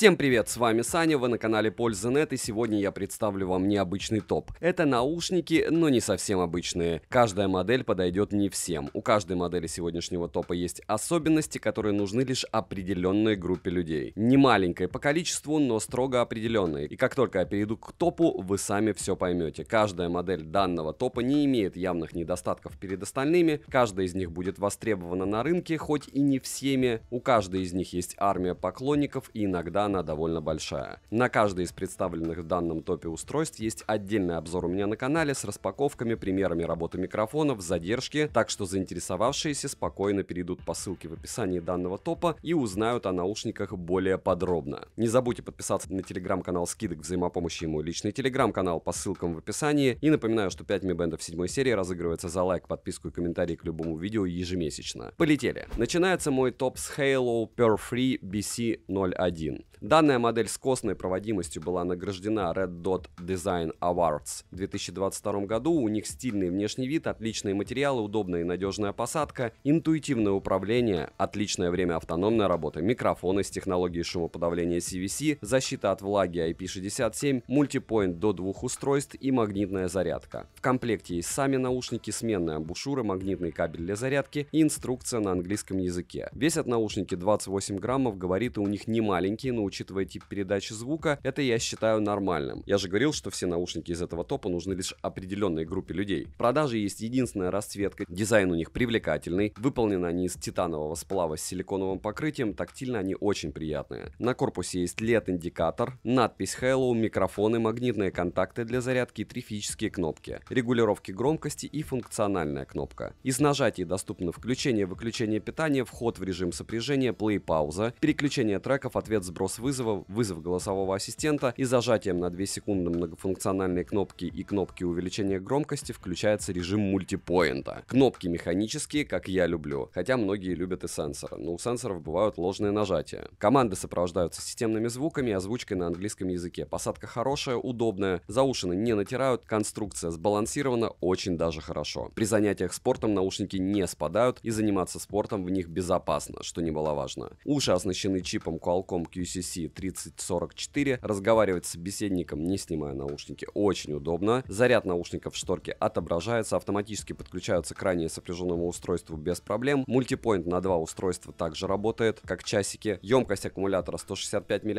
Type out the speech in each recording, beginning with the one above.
Всем привет, с вами Саня, вы на канале Пользы.нет и сегодня я представлю вам необычный топ. Это наушники, но не совсем обычные. Каждая модель подойдет не всем. У каждой модели сегодняшнего топа есть особенности, которые нужны лишь определенной группе людей. Не маленькой по количеству, но строго определенной. И как только я перейду к топу, вы сами все поймете. Каждая модель данного топа не имеет явных недостатков перед остальными, каждая из них будет востребована на рынке, хоть и не всеми. У каждой из них есть армия поклонников и иногда она довольно большая. На каждой из представленных в данном топе устройств есть отдельный обзор у меня на канале с распаковками, примерами работы микрофонов, задержки, так что заинтересовавшиеся спокойно перейдут по ссылке в описании данного топа и узнают о наушниках более подробно. Не забудьте подписаться на телеграм-канал скидок взаимопомощи и мой личный телеграм-канал по ссылкам в описании. И напоминаю, что 5 в 7 серии разыгрывается за лайк, подписку и комментарий к любому видео ежемесячно. Полетели. Начинается мой топ с Halo Pure Free BC01. Данная модель с костной проводимостью была награждена Red Dot Design Awards в 2022 году. У них стильный внешний вид, отличные материалы, удобная и надежная посадка, интуитивное управление, отличное время автономной работы, микрофоны с технологией шумоподавления CVC, защита от влаги IP67, мультипоинт до двух устройств и магнитная зарядка. В комплекте есть сами наушники, сменная амбушюра, магнитный кабель для зарядки и инструкция на английском языке. Весят наушники 28 граммов, габариты у них не маленькие, но учитывая тип передачи звука, это я считаю нормальным. Я же говорил, что все наушники из этого топа нужны лишь определенной группе людей. В продаже есть единственная расцветка, дизайн у них привлекательный, выполнены они из титанового сплава с силиконовым покрытием, тактильно они очень приятные. На корпусе есть LED-индикатор, надпись Hello, микрофоны, магнитные контакты для зарядки, три физические кнопки, регулировки громкости и функциональная кнопка. Из нажатий доступны включение-выключение питания, вход в режим сопряжения, play пауза переключение треков, ответ-сброс вызова, вызов голосового ассистента и зажатием на 2 секунды многофункциональной кнопки и кнопки увеличения громкости включается режим мультипоинта. Кнопки механические, как я люблю, хотя многие любят и сенсоры, но ну, у сенсоров бывают ложные нажатия. Команды сопровождаются системными звуками и озвучкой на английском языке. Посадка хорошая, удобная, заушины не натирают, конструкция сбалансирована очень даже хорошо. При занятиях спортом наушники не спадают и заниматься спортом в них безопасно, что немаловажно. Уши оснащены чипом Qualcomm QCC QC3044. Разговаривать с собеседником, не снимая наушники, очень удобно. Заряд наушников в шторке отображается, автоматически подключаются к ранее сопряженному устройству без проблем. Мультипоинт на два устройства также работает, как часики. Емкость аккумулятора 165 мАч,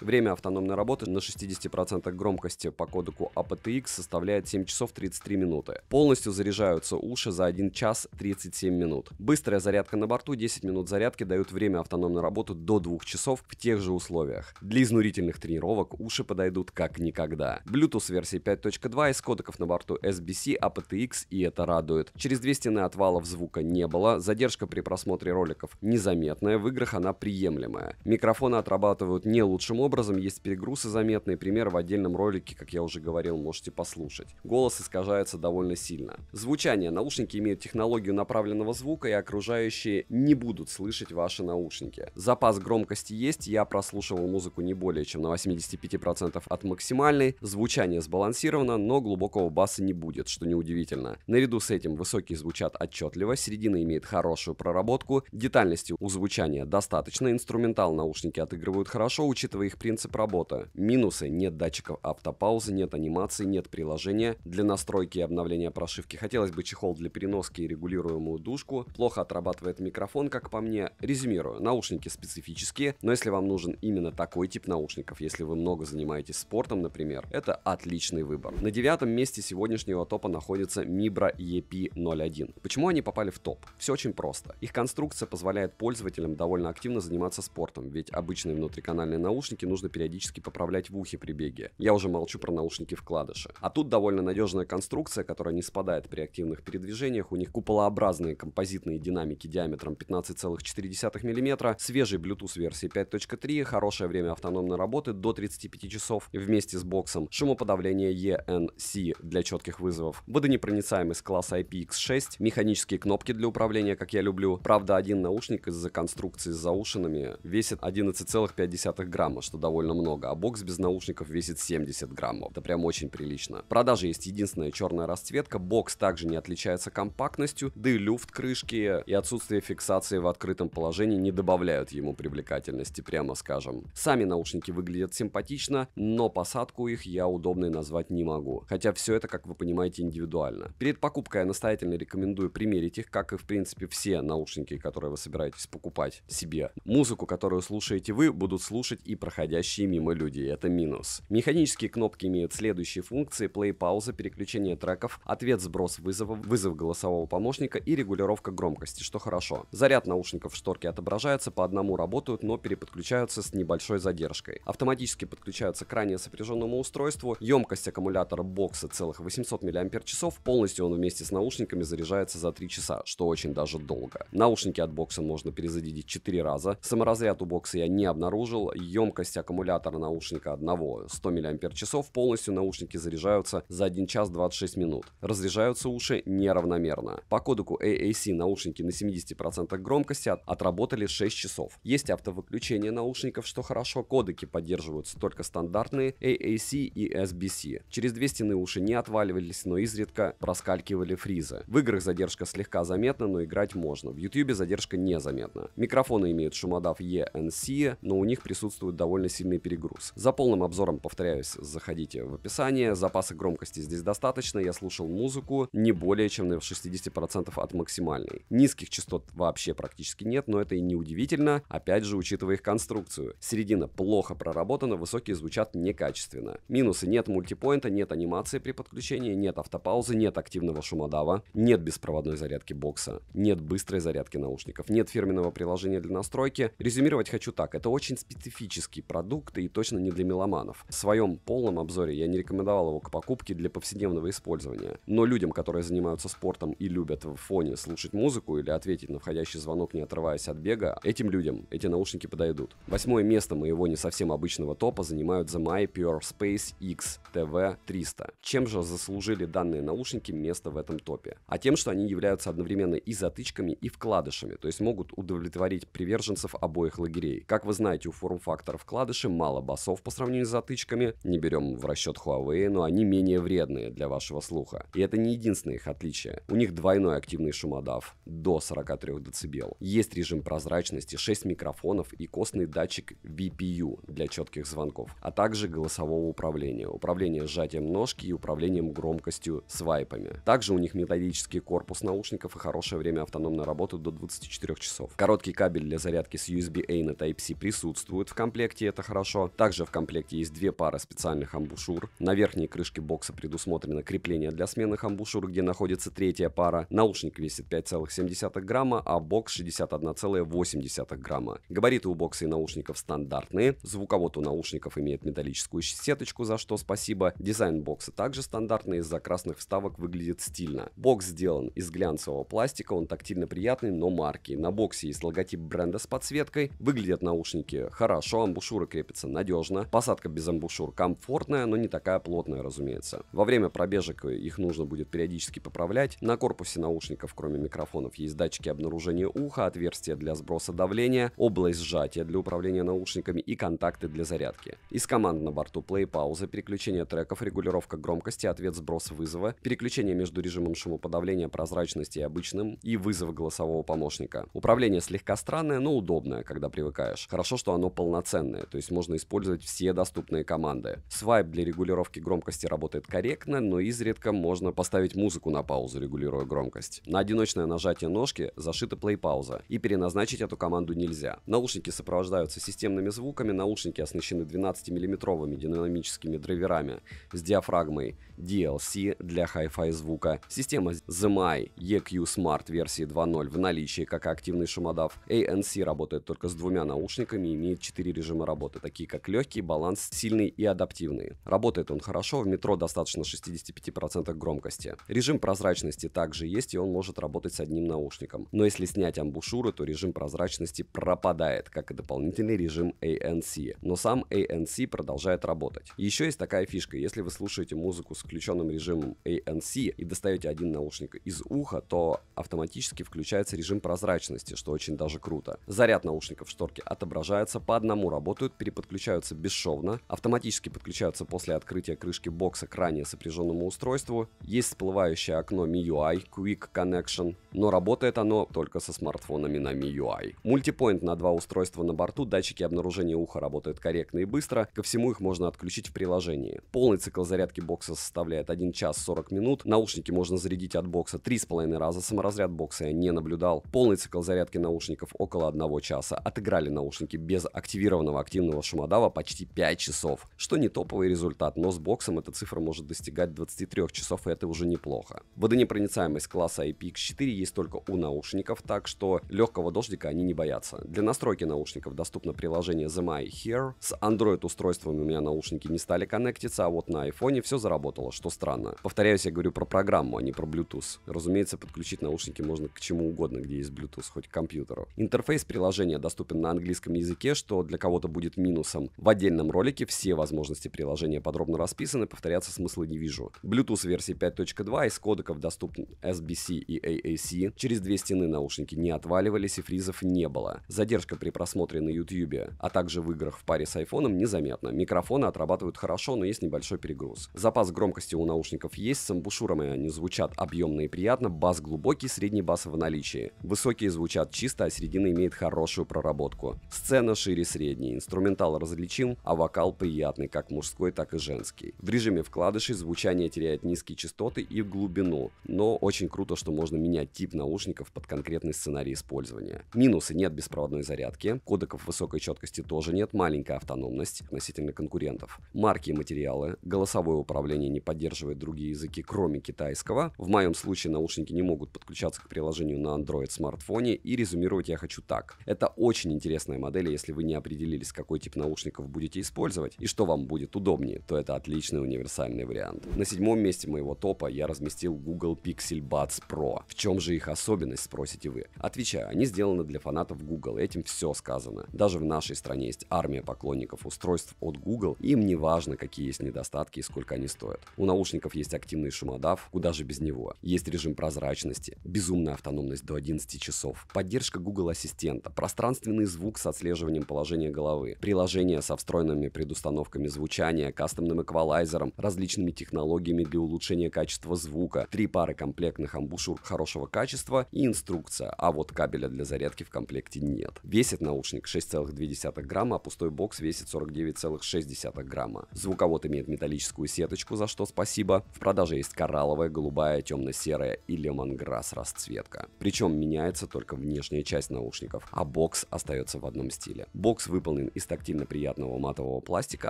время автономной работы на 60% громкости по кодеку APTX а составляет 7 часов 33 минуты. Полностью заряжаются уши за 1 час 37 минут. Быстрая зарядка на борту, 10 минут зарядки дают время автономной работы до 2 часов в тех же же условиях. Для изнурительных тренировок уши подойдут как никогда. Bluetooth версии 5.2 из кодеков на борту SBC, APTX и это радует. Через две стены отвалов звука не было, задержка при просмотре роликов незаметная, в играх она приемлемая. Микрофоны отрабатывают не лучшим образом, есть перегрузы заметные, пример в отдельном ролике, как я уже говорил, можете послушать. Голос искажается довольно сильно. Звучание. Наушники имеют технологию направленного звука и окружающие не будут слышать ваши наушники. Запас громкости есть, я прослушивал музыку не более чем на 85% от максимальной, звучание сбалансировано, но глубокого баса не будет, что неудивительно. Наряду с этим высокие звучат отчетливо, середина имеет хорошую проработку, детальности у звучания достаточно, инструментал наушники отыгрывают хорошо, учитывая их принцип работы. Минусы – нет датчиков автопаузы, нет анимации, нет приложения для настройки и обновления прошивки. Хотелось бы чехол для переноски и регулируемую дужку. Плохо отрабатывает микрофон, как по мне. Резюмирую, наушники специфические, но если вам нужно нужен именно такой тип наушников. Если вы много занимаетесь спортом, например, это отличный выбор. На девятом месте сегодняшнего топа находится Mibra EP01. Почему они попали в топ? Все очень просто. Их конструкция позволяет пользователям довольно активно заниматься спортом, ведь обычные внутриканальные наушники нужно периодически поправлять в ухе при беге. Я уже молчу про наушники-вкладыши. А тут довольно надежная конструкция, которая не спадает при активных передвижениях, у них куполообразные композитные динамики диаметром 15,4 мм, свежий Bluetooth версии 5.3, 3, хорошее время автономной работы до 35 часов вместе с боксом, шумоподавление ENC для четких вызовов, водонепроницаемость класса IPX6, механические кнопки для управления, как я люблю. Правда, один наушник из-за конструкции с заушинами весит 11,5 грамма, что довольно много, а бокс без наушников весит 70 граммов. Это прям очень прилично. В продаже есть единственная черная расцветка, бокс также не отличается компактностью, да и люфт крышки и отсутствие фиксации в открытом положении не добавляют ему привлекательности, прямо условно скажем. Сами наушники выглядят симпатично, но посадку их я удобной назвать не могу. Хотя все это, как вы понимаете, индивидуально. Перед покупкой я настоятельно рекомендую примерить их, как и в принципе все наушники, которые вы собираетесь покупать себе. Музыку, которую слушаете вы, будут слушать и проходящие мимо люди, это минус. Механические кнопки имеют следующие функции, play пауза переключение треков, ответ-сброс вызова, вызов голосового помощника и регулировка громкости, что хорошо. Заряд наушников в шторке отображается, по одному работают, но переподключаются заряжаются с небольшой задержкой. Автоматически подключаются к ранее сопряженному устройству, емкость аккумулятора бокса целых 800 мАч, полностью он вместе с наушниками заряжается за 3 часа, что очень даже долго. Наушники от бокса можно перезарядить 4 раза, саморазряд у бокса я не обнаружил, емкость аккумулятора наушника одного 100 мАч, полностью наушники заряжаются за 1 час 26 минут. Разряжаются уши неравномерно. По кодеку AAC наушники на 70% громкости отработали 6 часов. Есть автовыключение наушников, наушников, что хорошо, кодеки поддерживаются только стандартные AAC и SBC. Через две стены уши не отваливались, но изредка проскалькивали фризы. В играх задержка слегка заметна, но играть можно. В YouTube задержка незаметна. Микрофоны имеют шумодав ENC, но у них присутствует довольно сильный перегруз. За полным обзором, повторяюсь, заходите в описание. Запасы громкости здесь достаточно. Я слушал музыку не более чем на 60% от максимальной. Низких частот вообще практически нет, но это и не удивительно, опять же, учитывая их конструкцию продукцию. Середина плохо проработана, высокие звучат некачественно. Минусы нет мультипоинта, нет анимации при подключении, нет автопаузы, нет активного шумодава, нет беспроводной зарядки бокса, нет быстрой зарядки наушников, нет фирменного приложения для настройки. Резюмировать хочу так, это очень специфический продукт и точно не для меломанов. В своем полном обзоре я не рекомендовал его к покупке для повседневного использования, но людям, которые занимаются спортом и любят в фоне слушать музыку или ответить на входящий звонок, не отрываясь от бега, этим людям эти наушники подойдут. Восьмое место моего не совсем обычного топа занимают The My Pure Space X TV300. Чем же заслужили данные наушники место в этом топе? А тем, что они являются одновременно и затычками, и вкладышами, то есть могут удовлетворить приверженцев обоих лагерей. Как вы знаете, у форм-фактора вкладыши мало басов по сравнению с затычками, не берем в расчет Huawei, но они менее вредные для вашего слуха. И это не единственное их отличие. У них двойной активный шумодав до 43 дБ. Есть режим прозрачности, 6 микрофонов и костный датчик датчик VPU для четких звонков, а также голосового управления, управление сжатием ножки и управлением громкостью свайпами. Также у них металлический корпус наушников и хорошее время автономной работы до 24 часов. Короткий кабель для зарядки с USB-A на Type-C присутствует в комплекте, это хорошо. Также в комплекте есть две пары специальных амбушюр. На верхней крышке бокса предусмотрено крепление для смены амбушюр, где находится третья пара. Наушник весит 5,7 грамма, а бокс 61,8 грамма. Габариты у бокса и наушника наушников стандартные. Звуковод у наушников имеет металлическую сеточку, за что спасибо. Дизайн бокса также стандартный, из-за красных вставок выглядит стильно. Бокс сделан из глянцевого пластика, он тактильно приятный, но марки. На боксе есть логотип бренда с подсветкой. Выглядят наушники хорошо, амбушюры крепятся надежно. Посадка без амбушюр комфортная, но не такая плотная, разумеется. Во время пробежек их нужно будет периодически поправлять. На корпусе наушников, кроме микрофонов, есть датчики обнаружения уха, отверстия для сброса давления, область сжатия для управления управление наушниками и контакты для зарядки. Из команд на борту play, паузы, переключение треков, регулировка громкости, ответ сброс вызова, переключение между режимом шумоподавления, прозрачности и обычным и вызов голосового помощника. Управление слегка странное, но удобное, когда привыкаешь. Хорошо, что оно полноценное, то есть можно использовать все доступные команды. Свайп для регулировки громкости работает корректно, но изредка можно поставить музыку на паузу, регулируя громкость. На одиночное нажатие ножки зашита play пауза и переназначить эту команду нельзя. Наушники сопровождают отличаются системными звуками, наушники оснащены 12-миллиметровыми динамическими драйверами с диафрагмой DLC для Hi-Fi звука. Система ZMI EQ Smart версии 2.0 в наличии как активный шумодав. ANC работает только с двумя наушниками и имеет 4 режима работы, такие как легкий, баланс, сильный и адаптивный. Работает он хорошо, в метро достаточно 65% громкости. Режим прозрачности также есть и он может работать с одним наушником. Но если снять амбушюры, то режим прозрачности пропадает, как и дополнительный карантинный режим ANC, но сам ANC продолжает работать. Еще есть такая фишка, если вы слушаете музыку с включенным режимом ANC и достаете один наушник из уха, то автоматически включается режим прозрачности, что очень даже круто. Заряд наушников в шторке отображается, по одному работают, переподключаются бесшовно, автоматически подключаются после открытия крышки бокса к ранее сопряженному устройству, есть всплывающее окно MIUI Quick Connection, но работает оно только со смартфонами на MIUI. Мультипоинт на два устройства на борту Bluetooth датчики обнаружения уха работают корректно и быстро, ко всему их можно отключить в приложении. Полный цикл зарядки бокса составляет 1 час 40 минут, наушники можно зарядить от бокса 3,5 раза, саморазряд бокса я не наблюдал, полный цикл зарядки наушников около 1 часа, отыграли наушники без активированного активного шумодава почти 5 часов, что не топовый результат, но с боксом эта цифра может достигать 23 часов и это уже неплохо. Водонепроницаемость класса IPX4 есть только у наушников, так что легкого дождика они не боятся. Для настройки наушников доступно доступно приложение The My Here. С Android-устройствами у меня наушники не стали коннектиться, а вот на iPhone все заработало, что странно. Повторяюсь, я говорю про программу, а не про Bluetooth. Разумеется, подключить наушники можно к чему угодно, где есть Bluetooth, хоть к компьютеру. Интерфейс приложения доступен на английском языке, что для кого-то будет минусом. В отдельном ролике все возможности приложения подробно расписаны, повторяться смысла не вижу. Bluetooth версии 5.2 из кодеков доступен SBC и AAC. Через две стены наушники не отваливались и фризов не было. Задержка при просмотре на YouTube YouTube, а также в играх в паре с iPhone незаметно. Микрофоны отрабатывают хорошо, но есть небольшой перегруз. Запас громкости у наушников есть, с амбушюрами они звучат объемно и приятно, бас глубокий, средний бас в наличии. Высокие звучат чисто, а середина имеет хорошую проработку. Сцена шире средней, инструментал различим, а вокал приятный, как мужской, так и женский. В режиме вкладышей звучание теряет низкие частоты и глубину, но очень круто, что можно менять тип наушников под конкретный сценарий использования. Минусы нет беспроводной зарядки, кодеков высокой четкости тоже нет, маленькая автономность относительно конкурентов. Марки и материалы, голосовое управление не поддерживает другие языки, кроме китайского. В моем случае наушники не могут подключаться к приложению на Android смартфоне, и резюмировать я хочу так. Это очень интересная модель, если вы не определились, какой тип наушников будете использовать и что вам будет удобнее, то это отличный универсальный вариант. На седьмом месте моего топа я разместил Google Pixel Buds Pro. В чем же их особенность, спросите вы? Отвечаю, они сделаны для фанатов Google, этим все сказано. Даже в нашей стране есть армия поклонников устройств от Google, им не важно, какие есть недостатки и сколько они стоят. У наушников есть активный шумодав, куда же без него. Есть режим прозрачности, безумная автономность до 11 часов, поддержка Google Ассистента, пространственный звук с отслеживанием положения головы, приложение со встроенными предустановками звучания, кастомным эквалайзером, различными технологиями для улучшения качества звука, три пары комплектных амбушюр хорошего качества и инструкция, а вот кабеля для зарядки в комплекте нет. Весит наушник 6 6,2 грамма, а пустой бокс весит 49,6 грамма. Звуковод имеет металлическую сеточку, за что спасибо. В продаже есть коралловая, голубая, темно-серая и лемонграсс расцветка. Причем меняется только внешняя часть наушников, а бокс остается в одном стиле. Бокс выполнен из тактильно приятного матового пластика,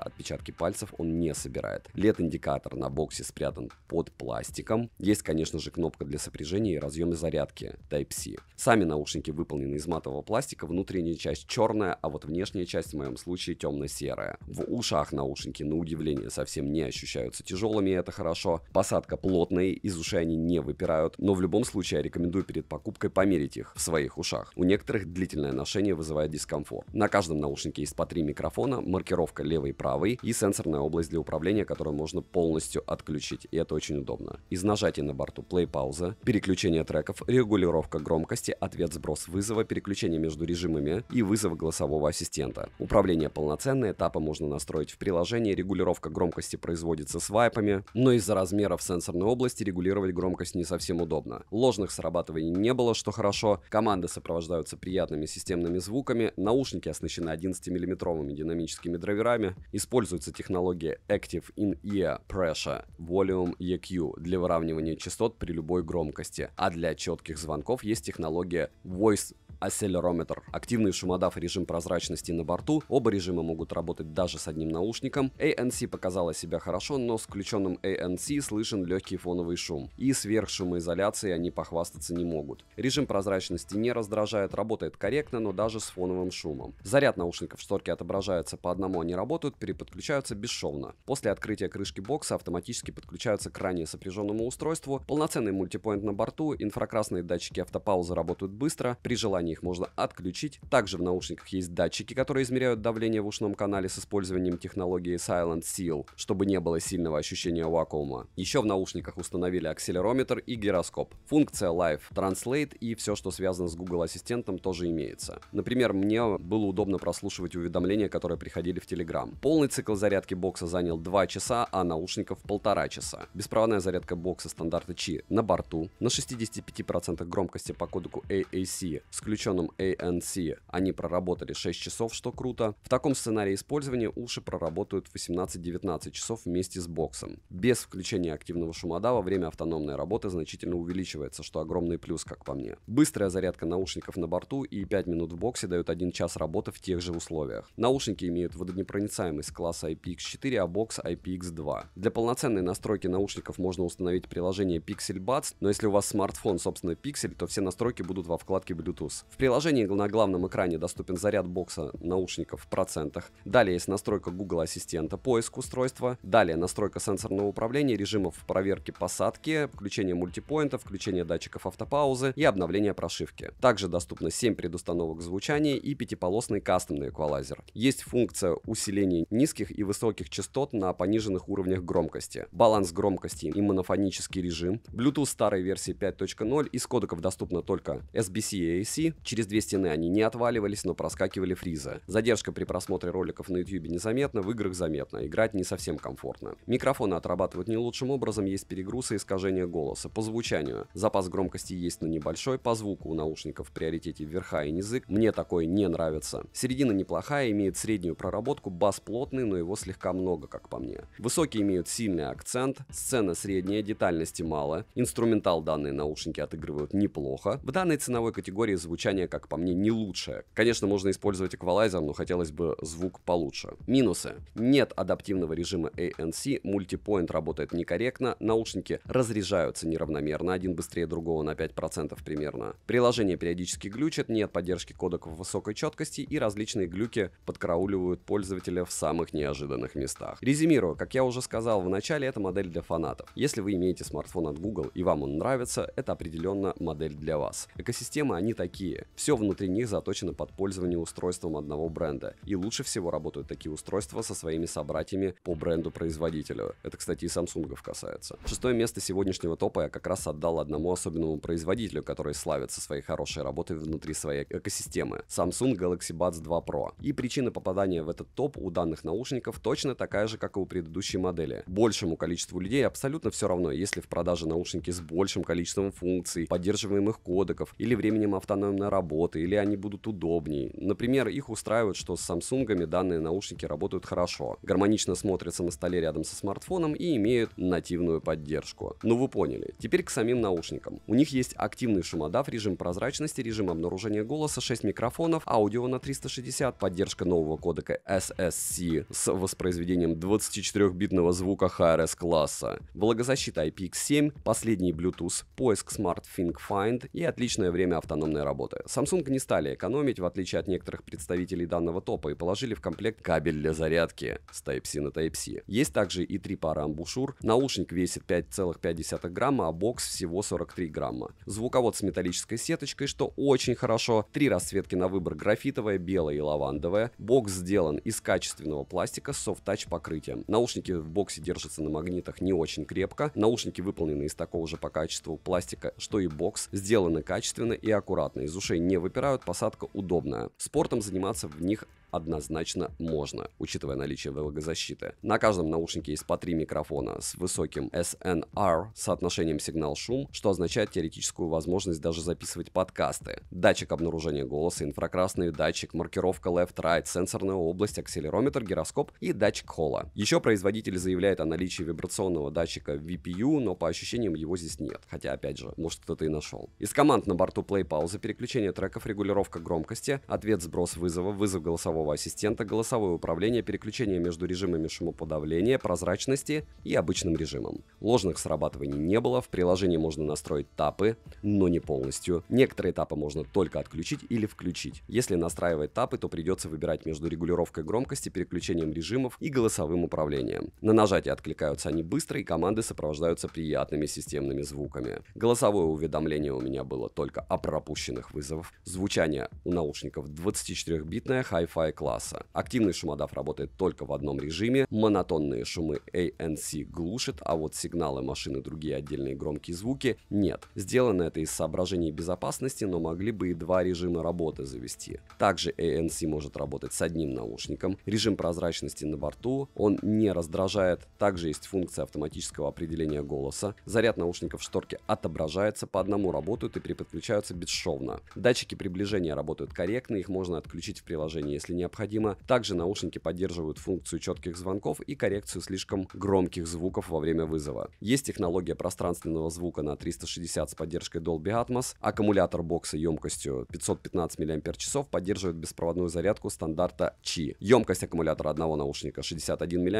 отпечатки пальцев он не собирает. LED-индикатор на боксе спрятан под пластиком. Есть, конечно же, кнопка для сопряжения и разъемы зарядки Type-C. Сами наушники выполнены из матового пластика, внутренняя часть черная, черная, а вот внешняя часть в моем случае темно-серая. В ушах наушники, на удивление, совсем не ощущаются тяжелыми, это хорошо. Посадка плотная, из ушей они не выпирают, но в любом случае я рекомендую перед покупкой померить их в своих ушах. У некоторых длительное ношение вызывает дискомфорт. На каждом наушнике есть по три микрофона, маркировка левый и правый и сенсорная область для управления, которую можно полностью отключить, и это очень удобно. Из нажатий на борту play пауза, переключение треков, регулировка громкости, ответ сброс вызова, переключение между режимами и вызов голосового голосового ассистента. Управление полноценное, этапы можно настроить в приложении, регулировка громкости производится свайпами, но из-за размеров сенсорной области регулировать громкость не совсем удобно. Ложных срабатываний не было, что хорошо, команды сопровождаются приятными системными звуками, наушники оснащены 11-миллиметровыми динамическими драйверами, используется технология Active In-Ear Pressure Volume EQ для выравнивания частот при любой громкости, а для четких звонков есть технология Voice акселерометр, активный шумодав и режим прозрачности на борту, оба режима могут работать даже с одним наушником. ANC показала себя хорошо, но с включенным ANC слышен легкий фоновый шум, и сверхшумоизоляции они похвастаться не могут. Режим прозрачности не раздражает, работает корректно, но даже с фоновым шумом. Заряд наушников в шторке отображается по одному, они работают, переподключаются бесшовно. После открытия крышки бокса автоматически подключаются к ранее сопряженному устройству, полноценный мультипоинт на борту, инфракрасные датчики автопаузы работают быстро, при желании питания их можно отключить. Также в наушниках есть датчики, которые измеряют давление в ушном канале с использованием технологии Silent Seal, чтобы не было сильного ощущения вакуума. Еще в наушниках установили акселерометр и гироскоп. Функция Live Translate и все, что связано с Google Ассистентом, тоже имеется. Например, мне было удобно прослушивать уведомления, которые приходили в Telegram. Полный цикл зарядки бокса занял 2 часа, а наушников полтора часа. Беспроводная зарядка бокса стандарта Qi на борту, на 65% громкости по кодеку AAC с ключом подключенном ANC они проработали 6 часов, что круто. В таком сценарии использования уши проработают 18-19 часов вместе с боксом. Без включения активного шумодава время автономной работы значительно увеличивается, что огромный плюс, как по мне. Быстрая зарядка наушников на борту и 5 минут в боксе дают 1 час работы в тех же условиях. Наушники имеют водонепроницаемость класса IPX4, а бокс IPX2. Для полноценной настройки наушников можно установить приложение Pixel Buds, но если у вас смартфон, собственно, Pixel, то все настройки будут во вкладке Bluetooth. В приложении на главном экране доступен заряд бокса наушников в процентах. Далее есть настройка Google Ассистента, поиск устройства. Далее настройка сенсорного управления, режимов проверки посадки, включение мультипоинта, включение датчиков автопаузы и обновление прошивки. Также доступно 7 предустановок звучания и пятиполосный кастомный эквалайзер. Есть функция усиления низких и высоких частот на пониженных уровнях громкости, баланс громкости и монофонический режим, Bluetooth старой версии 5.0 из кодеков доступно только SBC и AC, через две стены они не отваливались, но проскакивали фриза. Задержка при просмотре роликов на YouTube незаметна, в играх заметна. Играть не совсем комфортно. Микрофоны отрабатывают не лучшим образом, есть перегруз и искажение голоса. По звучанию. Запас громкости есть, но небольшой. По звуку у наушников в приоритете верха и низык. Мне такое не нравится. Середина неплохая, имеет среднюю проработку, бас плотный, но его слегка много, как по мне. Высокие имеют сильный акцент, сцена средняя, детальности мало, инструментал данные наушники отыгрывают неплохо. В данной ценовой категории звучит звучание, как по мне, не лучшее. Конечно, можно использовать эквалайзер, но хотелось бы звук получше. Минусы. Нет адаптивного режима ANC, мультипоинт работает некорректно, наушники разряжаются неравномерно, один быстрее другого на 5% примерно. Приложение периодически глючит, нет поддержки кодеков высокой четкости и различные глюки подкарауливают пользователя в самых неожиданных местах. Резюмирую, как я уже сказал в начале, это модель для фанатов. Если вы имеете смартфон от Google и вам он нравится, это определенно модель для вас. Экосистемы они такие, другие. Все внутри них заточено под пользование устройством одного бренда. И лучше всего работают такие устройства со своими собратьями по бренду-производителю. Это, кстати, и Samsung касается. Шестое место сегодняшнего топа я как раз отдал одному особенному производителю, который славится своей хорошей работой внутри своей экосистемы. Samsung Galaxy Buds 2 Pro. И причина попадания в этот топ у данных наушников точно такая же, как и у предыдущей модели. Большему количеству людей абсолютно все равно, если в продаже наушники с большим количеством функций, поддерживаемых кодеков или временем автономной на работы, или они будут удобнее. Например, их устраивает, что с Самсунгами данные наушники работают хорошо, гармонично смотрятся на столе рядом со смартфоном и имеют нативную поддержку. Ну вы поняли. Теперь к самим наушникам. У них есть активный шумодав, режим прозрачности, режим обнаружения голоса, 6 микрофонов, аудио на 360, поддержка нового кодека SSC с воспроизведением 24-битного звука HRS класса, благозащита IPX7, последний Bluetooth, поиск Smart Think Find и отличное время автономной работы работы. Samsung не стали экономить, в отличие от некоторых представителей данного топа, и положили в комплект кабель для зарядки с Type-C на Type-C. Есть также и три пары амбушюр. Наушник весит 5,5 грамма, а бокс всего 43 грамма. Звуковод с металлической сеточкой, что очень хорошо. Три расцветки на выбор графитовая, белая и лавандовая. Бокс сделан из качественного пластика с софт-тач покрытием. Наушники в боксе держатся на магнитах не очень крепко. Наушники выполнены из такого же по качеству пластика, что и бокс. Сделаны качественно и аккуратно. Из из ушей не выпирают, посадка удобная. Спортом заниматься в них однозначно можно, учитывая наличие влагозащиты. На каждом наушнике есть по три микрофона с высоким SNR соотношением сигнал-шум, что означает теоретическую возможность даже записывать подкасты. Датчик обнаружения голоса, инфракрасный датчик, маркировка left-right, сенсорная область, акселерометр, гироскоп и датчик холла. Еще производитель заявляет о наличии вибрационного датчика VPU, но по ощущениям его здесь нет, хотя опять же, может кто-то и нашел. Из команд на борту play-паузы, переключение треков, регулировка громкости, ответ-сброс вызова, вызов голосового голосового ассистента голосовое управление переключение между режимами шумоподавления, прозрачности и обычным режимом. Ложных срабатываний не было, в приложении можно настроить тапы, но не полностью. Некоторые этапы можно только отключить или включить. Если настраивать тапы, то придется выбирать между регулировкой громкости, переключением режимов и голосовым управлением. На нажатие откликаются они быстро и команды сопровождаются приятными системными звуками. Голосовое уведомление у меня было только о пропущенных вызовах. Звучание у наушников 24-битное, Hi-Fi класса. Активный шумодав работает только в одном режиме, монотонные шумы ANC глушит, а вот сигналы машины и другие отдельные громкие звуки нет. Сделано это из соображений безопасности, но могли бы и два режима работы завести. Также ANC может работать с одним наушником, режим прозрачности на борту, он не раздражает, также есть функция автоматического определения голоса, заряд наушников в шторке отображается, по одному работают и переподключаются бесшовно. Датчики приближения работают корректно, их можно отключить в приложении, если не необходимо. Также наушники поддерживают функцию четких звонков и коррекцию слишком громких звуков во время вызова. Есть технология пространственного звука на 360 с поддержкой Dolby Atmos. Аккумулятор бокса емкостью 515 мАч поддерживает беспроводную зарядку стандарта Qi. Емкость аккумулятора одного наушника 61 мАч.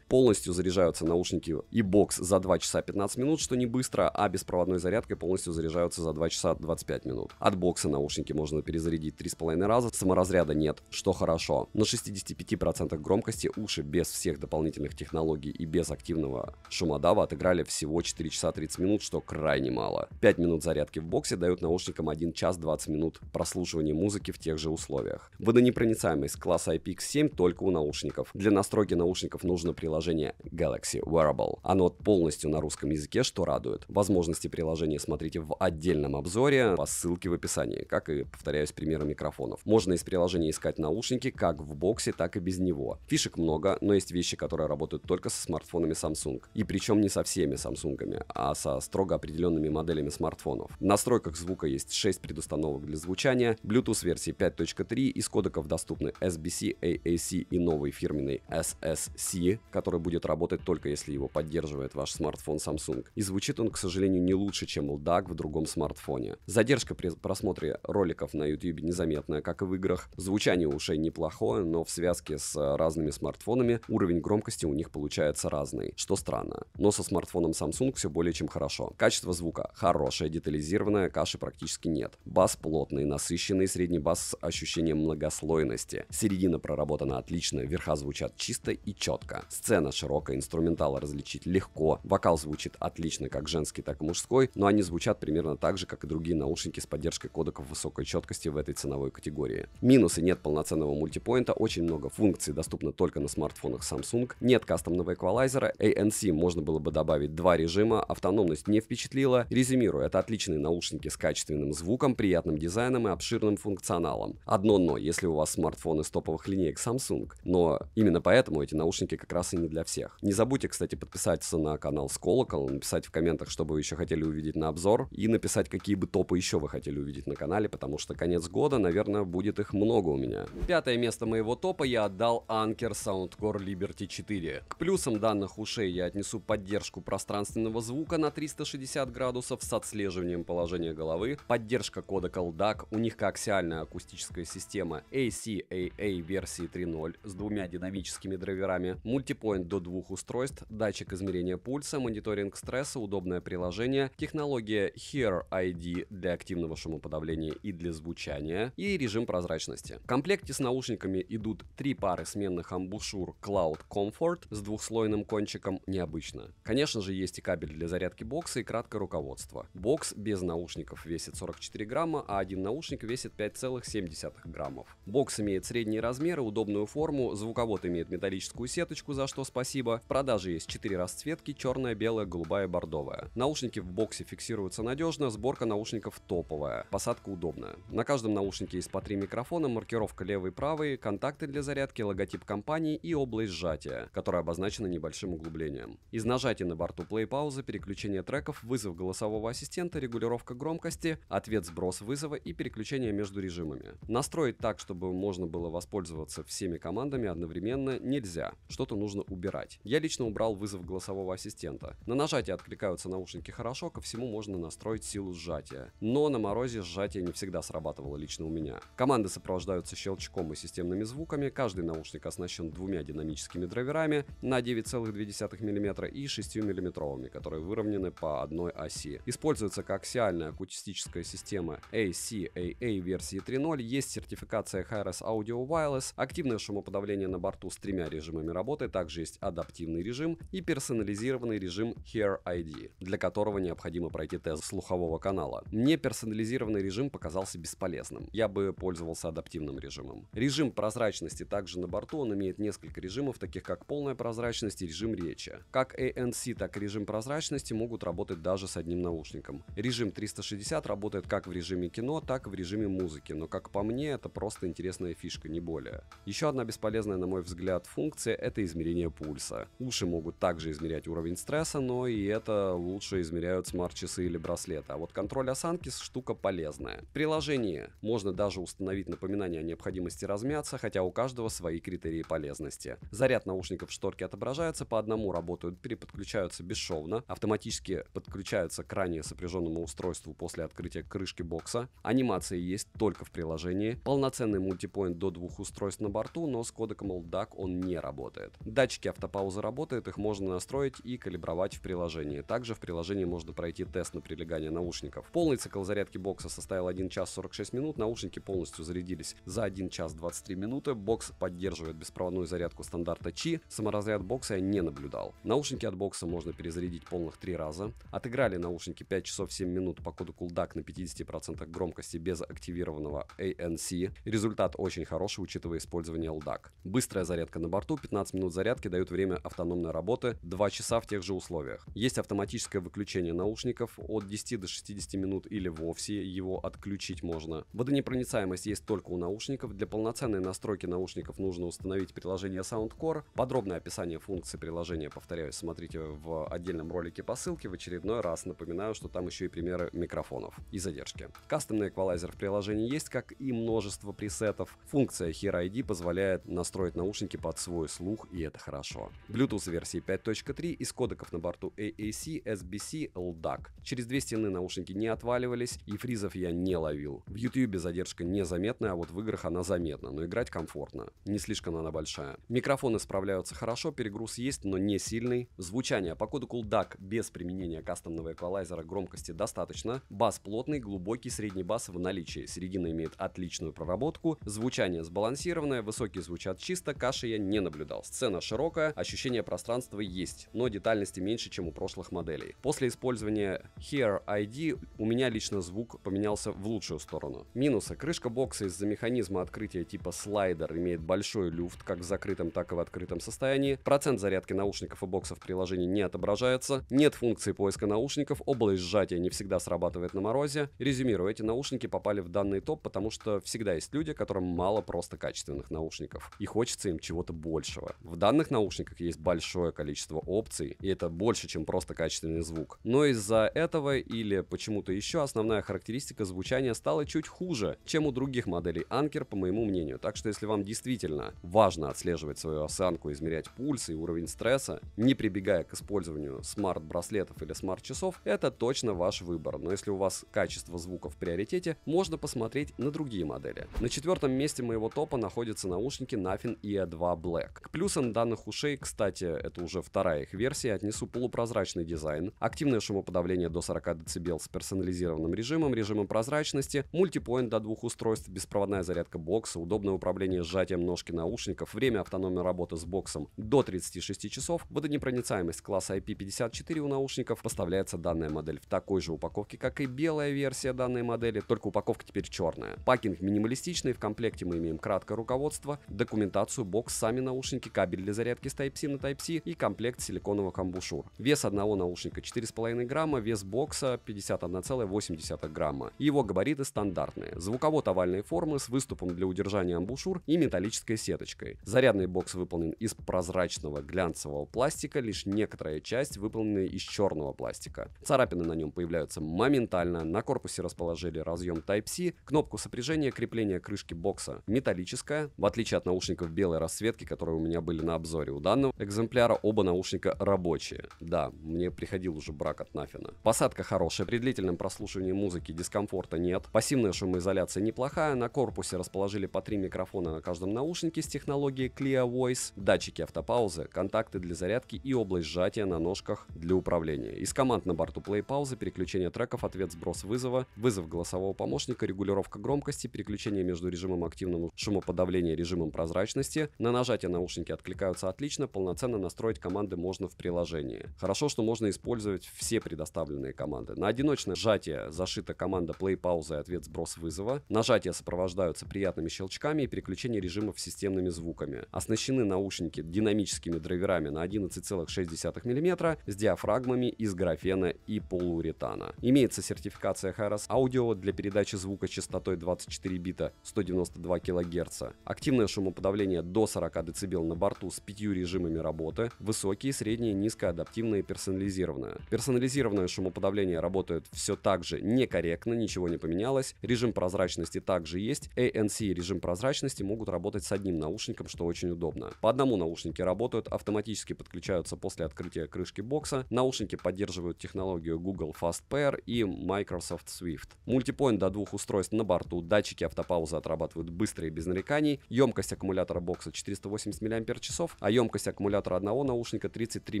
Полностью заряжаются наушники и бокс за 2 часа 15 минут, что не быстро, а беспроводной зарядкой полностью заряжаются за 2 часа 25 минут. От бокса наушники можно перезарядить 3,5 раза, саморазряда нет, что что хорошо. На 65% громкости уши без всех дополнительных технологий и без активного шумодава отыграли всего 4 часа 30 минут, что крайне мало. 5 минут зарядки в боксе дают наушникам 1 час 20 минут прослушивания музыки в тех же условиях. Водонепроницаемость класса IPX7 только у наушников. Для настройки наушников нужно приложение Galaxy Wearable. Оно полностью на русском языке, что радует. Возможности приложения смотрите в отдельном обзоре по ссылке в описании, как и, повторяюсь, примеры микрофонов. Можно из приложения искать наушники наушники как в боксе, так и без него. Фишек много, но есть вещи, которые работают только со смартфонами Samsung. И причем не со всеми Samsung, а со строго определенными моделями смартфонов. В настройках звука есть 6 предустановок для звучания, Bluetooth версии 5.3, из кодеков доступны SBC, AAC и новый фирменный SSC, который будет работать только если его поддерживает ваш смартфон Samsung. И звучит он, к сожалению, не лучше, чем LDAC в другом смартфоне. Задержка при просмотре роликов на YouTube незаметная, как и в играх. Звучание у ушей неплохое, но в связке с э, разными смартфонами уровень громкости у них получается разный, что странно. Но со смартфоном Samsung все более чем хорошо. Качество звука хорошее, детализированное, каши практически нет. Бас плотный, насыщенный, средний бас с ощущением многослойности. Середина проработана отлично, верха звучат чисто и четко. Сцена широкая, инструментал различить легко, вокал звучит отлично, как женский, так и мужской, но они звучат примерно так же, как и другие наушники с поддержкой кодеков высокой четкости в этой ценовой категории. Минусы нет полноценного полноценного мультипоинта, очень много функций доступно только на смартфонах Samsung, нет кастомного эквалайзера, ANC можно было бы добавить два режима, автономность не впечатлила. Резюмирую, это отличные наушники с качественным звуком, приятным дизайном и обширным функционалом. Одно но, если у вас смартфон из топовых линеек Samsung, но именно поэтому эти наушники как раз и не для всех. Не забудьте, кстати, подписаться на канал с колоколом, написать в комментах, что бы вы еще хотели увидеть на обзор, и написать, какие бы топы еще вы хотели увидеть на канале, потому что конец года, наверное, будет их много у меня. Пятое место моего топа я отдал Anker Soundcore Liberty 4. К плюсам данных ушей я отнесу поддержку пространственного звука на 360 градусов с отслеживанием положения головы, поддержка кода CallDAC, у них коаксиальная акустическая система ACAA версии 3.0 с двумя динамическими драйверами, мультипоинт до двух устройств, датчик измерения пульса, мониторинг стресса, удобное приложение, технология Hear ID для активного шумоподавления и для звучания и режим прозрачности. В комплекте вместе с наушниками идут три пары сменных амбушюр Cloud Comfort с двухслойным кончиком необычно. Конечно же есть и кабель для зарядки бокса и краткое руководство. Бокс без наушников весит 44 грамма, а один наушник весит 5,7 граммов. Бокс имеет средние размеры, удобную форму, звуковод имеет металлическую сеточку, за что спасибо. В продаже есть 4 расцветки, черная, белая, голубая бордовая. Наушники в боксе фиксируются надежно, сборка наушников топовая, посадка удобная. На каждом наушнике есть по 3 микрофона, маркировка левой левый, правый, контакты для зарядки, логотип компании и область сжатия, которая обозначена небольшим углублением. Из нажатия на борту play паузы, переключение треков, вызов голосового ассистента, регулировка громкости, ответ сброс вызова и переключение между режимами. Настроить так, чтобы можно было воспользоваться всеми командами одновременно нельзя, что-то нужно убирать. Я лично убрал вызов голосового ассистента. На нажатие откликаются наушники хорошо, ко всему можно настроить силу сжатия. Но на морозе сжатие не всегда срабатывало лично у меня. Команды сопровождаются щелчком движком и системными звуками, каждый наушник оснащен двумя динамическими драйверами на 9,2 мм и 6 мм, которые выровнены по одной оси. Используется коаксиальная акустическая система ACAA версии 3.0, есть сертификация HRS Audio Wireless, активное шумоподавление на борту с тремя режимами работы, также есть адаптивный режим и персонализированный режим Hear ID, для которого необходимо пройти тест слухового канала. Мне персонализированный режим показался бесполезным, я бы пользовался адаптивным режимом режим. прозрачности также на борту, он имеет несколько режимов, таких как полная прозрачность и режим речи. Как ANC, так и режим прозрачности могут работать даже с одним наушником. Режим 360 работает как в режиме кино, так и в режиме музыки, но как по мне это просто интересная фишка, не более. Еще одна бесполезная, на мой взгляд, функция это измерение пульса. Уши могут также измерять уровень стресса, но и это лучше измеряют смарт-часы или браслеты, а вот контроль осанки штука полезная. В приложении можно даже установить напоминание о необходимом необходимости размяться, хотя у каждого свои критерии полезности. Заряд наушников в шторке отображается, по одному работают, переподключаются бесшовно, автоматически подключаются к ранее сопряженному устройству после открытия крышки бокса. Анимации есть только в приложении. Полноценный мультипоинт до двух устройств на борту, но с кодеком LDAC он не работает. Датчики автопаузы работают, их можно настроить и калибровать в приложении. Также в приложении можно пройти тест на прилегание наушников. Полный цикл зарядки бокса составил 1 час 46 минут, наушники полностью зарядились за 1 час 23 минуты. Бокс поддерживает беспроводную зарядку стандарта Qi. Саморазряд бокса я не наблюдал. Наушники от бокса можно перезарядить полных 3 раза. Отыграли наушники 5 часов 7 минут по коду CoolDAC на 50% громкости без активированного ANC. Результат очень хороший, учитывая использование LDAC. Быстрая зарядка на борту, 15 минут зарядки дают время автономной работы, 2 часа в тех же условиях. Есть автоматическое выключение наушников от 10 до 60 минут или вовсе его отключить можно. Водонепроницаемость есть только у наушников для полноценной настройки наушников нужно установить приложение SoundCore. Подробное описание функций приложения, повторяюсь, смотрите в отдельном ролике по ссылке. В очередной раз напоминаю, что там еще и примеры микрофонов и задержки. Кастомный эквалайзер в приложении есть, как и множество пресетов. Функция Here ID позволяет настроить наушники под свой слух, и это хорошо. Bluetooth версии 5.3 из кодеков на борту AAC, SBC, LDAC. Через две стены наушники не отваливались, и фризов я не ловил. В YouTube задержка незаметная, а вот в играх она заметно, но играть комфортно. Не слишком она большая. Микрофоны справляются хорошо, перегруз есть, но не сильный. Звучание по коду CoolDAC без применения кастомного эквалайзера громкости достаточно. Бас плотный, глубокий средний бас в наличии. Середина имеет отличную проработку. Звучание сбалансированное, высокие звучат чисто, каши я не наблюдал. Сцена широкая, ощущение пространства есть, но детальности меньше, чем у прошлых моделей. После использования Here ID у меня лично звук поменялся в лучшую сторону. Минусы. Крышка бокса из-за механизма открытия покрытие типа слайдер имеет большой люфт, как в закрытом, так и в открытом состоянии. Процент зарядки наушников и боксов в приложении не отображается. Нет функции поиска наушников, область сжатия не всегда срабатывает на морозе. Резюмирую, эти наушники попали в данный топ, потому что всегда есть люди, которым мало просто качественных наушников. И хочется им чего-то большего. В данных наушниках есть большое количество опций, и это больше, чем просто качественный звук. Но из-за этого или почему-то еще основная характеристика звучания стала чуть хуже, чем у других моделей Anker по моему моему мнению. Так что если вам действительно важно отслеживать свою осанку, измерять пульс и уровень стресса, не прибегая к использованию смарт-браслетов или смарт-часов, это точно ваш выбор. Но если у вас качество звука в приоритете, можно посмотреть на другие модели. На четвертом месте моего топа находятся наушники Nafin EA2 Black. К плюсам данных ушей, кстати, это уже вторая их версия, отнесу полупрозрачный дизайн, активное шумоподавление до 40 дБ с персонализированным режимом, режимом прозрачности, мультипоинт до двух устройств, беспроводная зарядка бокс бокса, удобное управление сжатием ножки наушников, время автономной работы с боксом до 36 часов, водонепроницаемость класса IP54 у наушников, поставляется данная модель в такой же упаковке, как и белая версия данной модели, только упаковка теперь черная. Пакинг минималистичный, в комплекте мы имеем краткое руководство, документацию, бокс, сами наушники, кабель для зарядки с Type-C на Type-C и комплект силиконовых амбушюр. Вес одного наушника 4,5 грамма, вес бокса 51,8 грамма. Его габариты стандартные. Звуковод овальной формы с выступом для удержания амбушюр и металлической сеточкой. Зарядный бокс выполнен из прозрачного глянцевого пластика, лишь некоторая часть выполнена из черного пластика. Царапины на нем появляются моментально, на корпусе расположили разъем Type-C, кнопку сопряжения крепления крышки бокса металлическая, в отличие от наушников белой расцветки, которые у меня были на обзоре. У данного экземпляра оба наушника рабочие. Да, мне приходил уже брак от Нафина. Посадка хорошая, при длительном прослушивании музыки дискомфорта нет, пассивная шумоизоляция неплохая, на корпусе расположена расположили по три микрофона на каждом наушнике с технологией Clear Voice, датчики автопаузы, контакты для зарядки и область сжатия на ножках для управления. Из команд на борту play паузы, переключение треков, ответ сброс вызова, вызов голосового помощника, регулировка громкости, переключение между режимом активного шумоподавления и режимом прозрачности. На нажатие наушники откликаются отлично, полноценно настроить команды можно в приложении. Хорошо, что можно использовать все предоставленные команды. На одиночное сжатие зашита команда play паузы и ответ сброс вызова. Нажатия сопровождаются приятным приятными щелчками и переключение режимов системными звуками. Оснащены наушники динамическими драйверами на 11,6 мм с диафрагмами из графена и полууретана. Имеется сертификация Harris Audio для передачи звука частотой 24 бита 192 кГц. Активное шумоподавление до 40 дБ на борту с пятью режимами работы, высокие, средние, низкоадаптивные и персонализированное. Персонализированное шумоподавление работает все так же некорректно, ничего не поменялось, режим прозрачности также есть, ANC режим прозрачности могут работать с одним наушником, что очень удобно. По одному наушники работают, автоматически подключаются после открытия крышки бокса, наушники поддерживают технологию Google Fast Pair и Microsoft Swift. Мультипоинт до двух устройств на борту, датчики автопаузы отрабатывают быстро и без нареканий, емкость аккумулятора бокса 480 мАч, а емкость аккумулятора одного наушника 33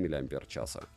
мАч.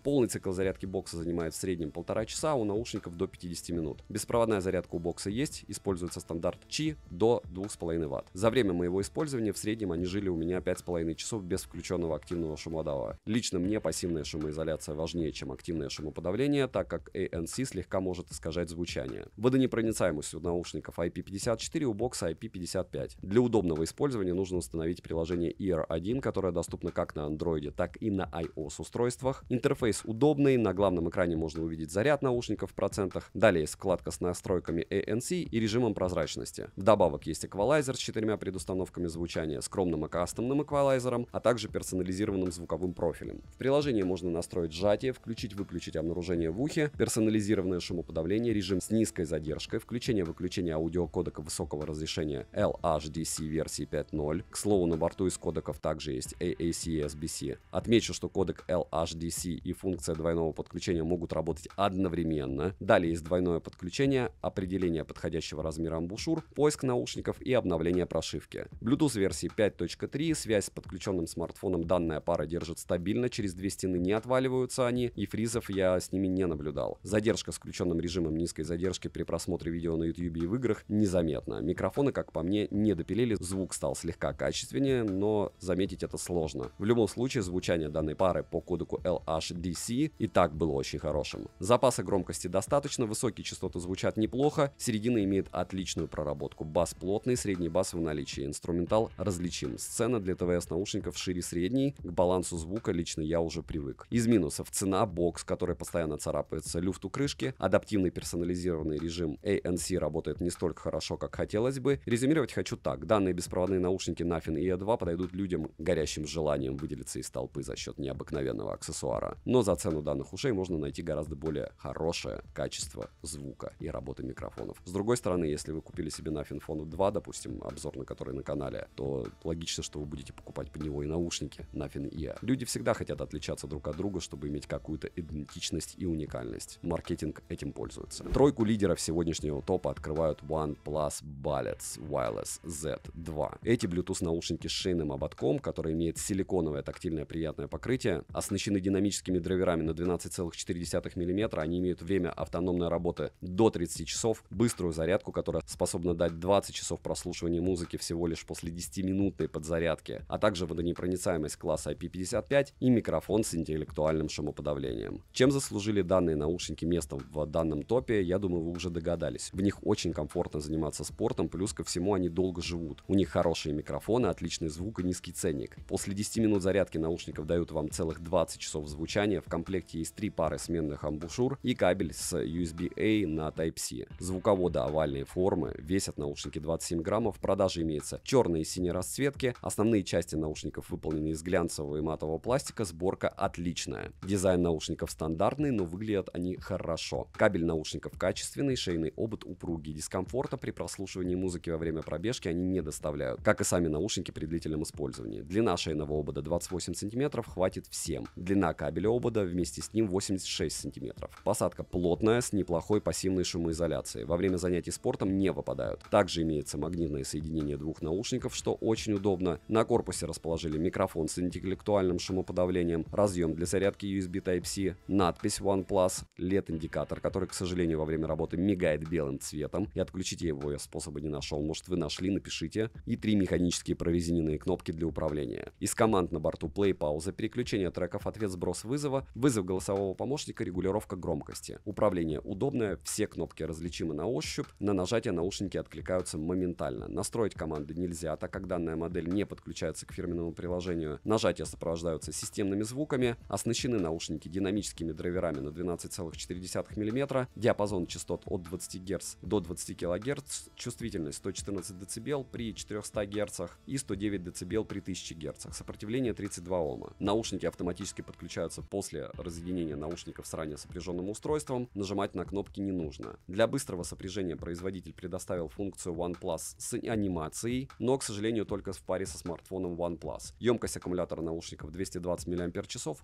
Полный цикл зарядки бокса занимает в среднем полтора часа, а у наушников до 50 минут. Беспроводная зарядка у бокса есть, используется стандарт Qi до 2,5 2,5 Вт. За время моего использования в среднем они жили у меня 5,5 часов без включенного активного шумодава. Лично мне пассивная шумоизоляция важнее, чем активное шумоподавление, так как ANC слегка может искажать звучание. Водонепроницаемость у наушников IP54 у бокса IP55. Для удобного использования нужно установить приложение Ear 1, которое доступно как на Android, так и на iOS устройствах. Интерфейс удобный, на главном экране можно увидеть заряд наушников в процентах. Далее есть вкладка с настройками ANC и режимом прозрачности. Вдобавок есть эквалайзер эквалайзер с четырьмя предустановками звучания, скромным и кастомным эквалайзером, а также персонализированным звуковым профилем. В приложении можно настроить сжатие, включить-выключить обнаружение в ухе, персонализированное шумоподавление, режим с низкой задержкой, включение-выключение аудиокодека высокого разрешения LHDC версии 5.0. К слову, на борту из кодеков также есть AAC и SBC. Отмечу, что кодек LHDC и функция двойного подключения могут работать одновременно. Далее есть двойное подключение, определение подходящего размера амбушюр, поиск наушников и обнаружение обновления прошивки. Bluetooth версии 5.3, связь с подключенным смартфоном данная пара держит стабильно, через две стены не отваливаются они, и фризов я с ними не наблюдал. Задержка с включенным режимом низкой задержки при просмотре видео на YouTube и в играх незаметна. Микрофоны, как по мне, не допилили, звук стал слегка качественнее, но заметить это сложно. В любом случае, звучание данной пары по кодеку LHDC и так было очень хорошим. Запаса громкости достаточно, высокие частоты звучат неплохо, середина имеет отличную проработку, бас плотный, средний средней баса в наличии. Инструментал различим. Сцена для ТВС-наушников шире средней, к балансу звука лично я уже привык. Из минусов цена, бокс, который постоянно царапается, люфт у крышки, адаптивный персонализированный режим ANC работает не столько хорошо, как хотелось бы. Резюмировать хочу так. Данные беспроводные наушники Nafin и E2 подойдут людям, горящим желанием выделиться из толпы за счет необыкновенного аксессуара. Но за цену данных ушей можно найти гораздо более хорошее качество звука и работы микрофонов. С другой стороны, если вы купили себе Nafin Phone 2, допустим, допустим, обзор на который на канале, то логично, что вы будете покупать под него и наушники на FinIA. Люди всегда хотят отличаться друг от друга, чтобы иметь какую-то идентичность и уникальность. Маркетинг этим пользуется. Тройку лидеров сегодняшнего топа открывают OnePlus Bullets Wireless Z2. Эти Bluetooth наушники с шейным ободком, который имеет силиконовое тактильное приятное покрытие, оснащены динамическими драйверами на 12,4 мм, они имеют время автономной работы до 30 часов, быструю зарядку, которая способна дать 20 часов прослушивания прослушивания музыки всего лишь после 10-минутной подзарядки, а также водонепроницаемость класса IP55 и микрофон с интеллектуальным шумоподавлением. Чем заслужили данные наушники место в данном топе, я думаю, вы уже догадались. В них очень комфортно заниматься спортом, плюс ко всему они долго живут. У них хорошие микрофоны, отличный звук и низкий ценник. После 10 минут зарядки наушников дают вам целых 20 часов звучания, в комплекте есть три пары сменных амбушюр и кабель с USB-A на Type-C. Звуководы овальные формы, весят наушники 27 грамм, килограмма в продаже имеется. Черные и синие расцветки, основные части наушников выполнены из глянцевого и матового пластика, сборка отличная. Дизайн наушников стандартный, но выглядят они хорошо. Кабель наушников качественный, шейный обод упругий. Дискомфорта при прослушивании музыки во время пробежки они не доставляют, как и сами наушники при длительном использовании. Длина шейного обода 28 см, хватит всем. Длина кабеля обода вместе с ним 86 см. Посадка плотная, с неплохой пассивной шумоизоляцией. Во время занятий спортом не выпадают. Также имеется магнит однопозитивное соединение двух наушников, что очень удобно. На корпусе расположили микрофон с интеллектуальным шумоподавлением, разъем для зарядки USB Type-C, надпись OnePlus, LED-индикатор, который, к сожалению, во время работы мигает белым цветом, и отключить я его я способа не нашел, может вы нашли, напишите, и три механические прорезиненные кнопки для управления. Из команд на борту play, пауза, переключение треков, ответ, сброс вызова, вызов голосового помощника, регулировка громкости. Управление удобное, все кнопки различимы на ощупь, на нажатие наушники откликаются моментально моментально. Настроить команды нельзя, так как данная модель не подключается к фирменному приложению. Нажатия сопровождаются системными звуками, оснащены наушники динамическими драйверами на 12,4 мм, диапазон частот от 20 Гц до 20 кГц, чувствительность 114 дБ при 400 Гц и 109 дБ при 1000 Гц, сопротивление 32 Ома. Наушники автоматически подключаются после разъединения наушников с ранее сопряженным устройством, нажимать на кнопки не нужно. Для быстрого сопряжения производитель предоставил функцию OnePlus с анимацией, но, к сожалению, только в паре со смартфоном OnePlus. Емкость аккумулятора наушников 220 мАч.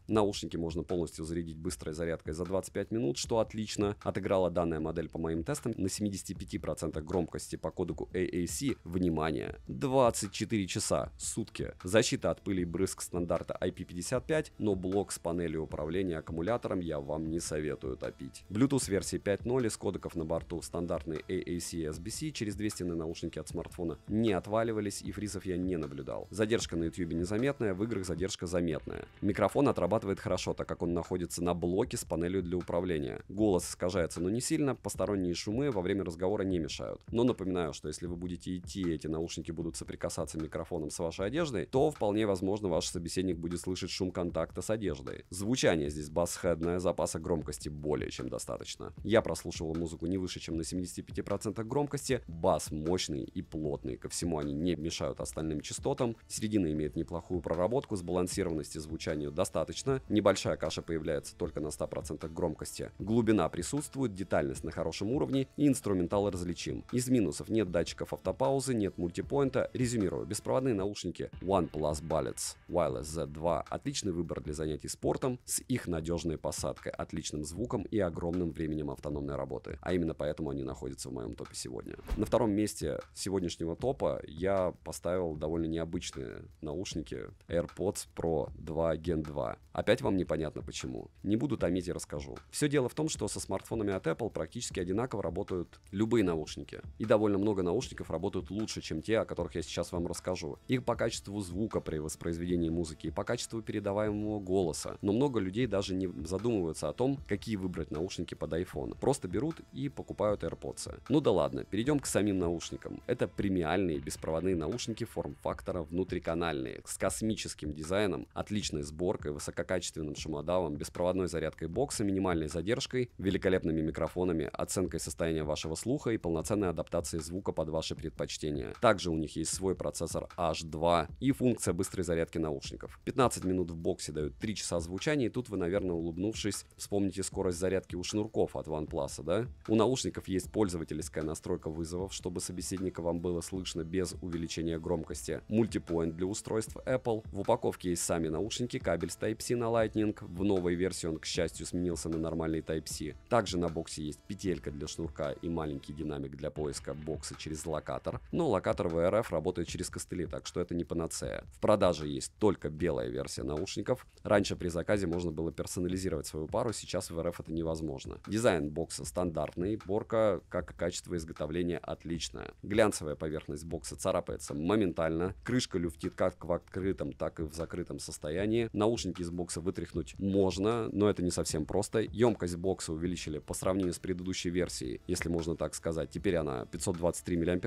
Наушники можно полностью зарядить быстрой зарядкой за 25 минут, что отлично. Отыграла данная модель по моим тестам на 75% громкости по кодеку AAC, внимание, 24 часа, сутки. Защита от пыли и брызг стандарта IP55, но блок с панелью управления аккумулятором я вам не советую топить. Bluetooth версии 5.0 из кодеков на борту стандартный AAC и SBC через 200 на наушники от смартфона не отваливались и фризов я не наблюдал. Задержка на YouTube незаметная, в играх задержка заметная. Микрофон отрабатывает хорошо, так как он находится на блоке с панелью для управления. Голос искажается, но не сильно, посторонние шумы во время разговора не мешают. Но напоминаю, что если вы будете идти, эти наушники будут соприкасаться микрофоном с вашей одеждой, то вполне возможно ваш собеседник будет слышать шум контакта с одеждой. Звучание здесь басхедное, запаса громкости более чем достаточно. Я прослушивал музыку не выше, чем на 75% громкости, бас мощный и и плотные. Ко всему они не мешают остальным частотам. Середина имеет неплохую проработку, сбалансированности звучанию достаточно. Небольшая каша появляется только на 100% громкости. Глубина присутствует, детальность на хорошем уровне и инструментал различим. Из минусов нет датчиков автопаузы, нет мультипоинта. Резюмирую, беспроводные наушники OnePlus Bullets Wireless Z2 отличный выбор для занятий спортом с их надежной посадкой, отличным звуком и огромным временем автономной работы. А именно поэтому они находятся в моем топе сегодня. На втором месте сегодня сегодняшнего топа я поставил довольно необычные наушники AirPods Pro 2 Gen 2. Опять вам непонятно почему. Не буду томить и расскажу. Все дело в том, что со смартфонами от Apple практически одинаково работают любые наушники. И довольно много наушников работают лучше, чем те, о которых я сейчас вам расскажу. Их по качеству звука при воспроизведении музыки и по качеству передаваемого голоса. Но много людей даже не задумываются о том, какие выбрать наушники под iPhone. Просто берут и покупают AirPods. Ну да ладно, перейдем к самим наушникам. Это это премиальные беспроводные наушники форм-фактора внутриканальные, с космическим дизайном, отличной сборкой, высококачественным шумодавом, беспроводной зарядкой бокса, минимальной задержкой, великолепными микрофонами, оценкой состояния вашего слуха и полноценной адаптацией звука под ваши предпочтения. Также у них есть свой процессор H2 и функция быстрой зарядки наушников. 15 минут в боксе дают 3 часа звучания, и тут вы, наверное, улыбнувшись, вспомните скорость зарядки у шнурков от OnePlus, да? У наушников есть пользовательская настройка вызовов, чтобы собеседника насколько вам было слышно без увеличения громкости, мультипоинт для устройств Apple, в упаковке есть сами наушники, кабель с Type-C на Lightning, в новой версии он, к счастью, сменился на нормальный Type-C. Также на боксе есть петелька для шнурка и маленький динамик для поиска бокса через локатор, но локатор в RF работает через костыли, так что это не панацея. В продаже есть только белая версия наушников, раньше при заказе можно было персонализировать свою пару, сейчас в РФ это невозможно. Дизайн бокса стандартный, борка, как и качество изготовления, отличная. Глянцевый глянцевая поверхность бокса царапается моментально, крышка люфтит как в открытом, так и в закрытом состоянии. Наушники из бокса вытряхнуть можно, но это не совсем просто. Емкость бокса увеличили по сравнению с предыдущей версией, если можно так сказать. Теперь она 523 мАч,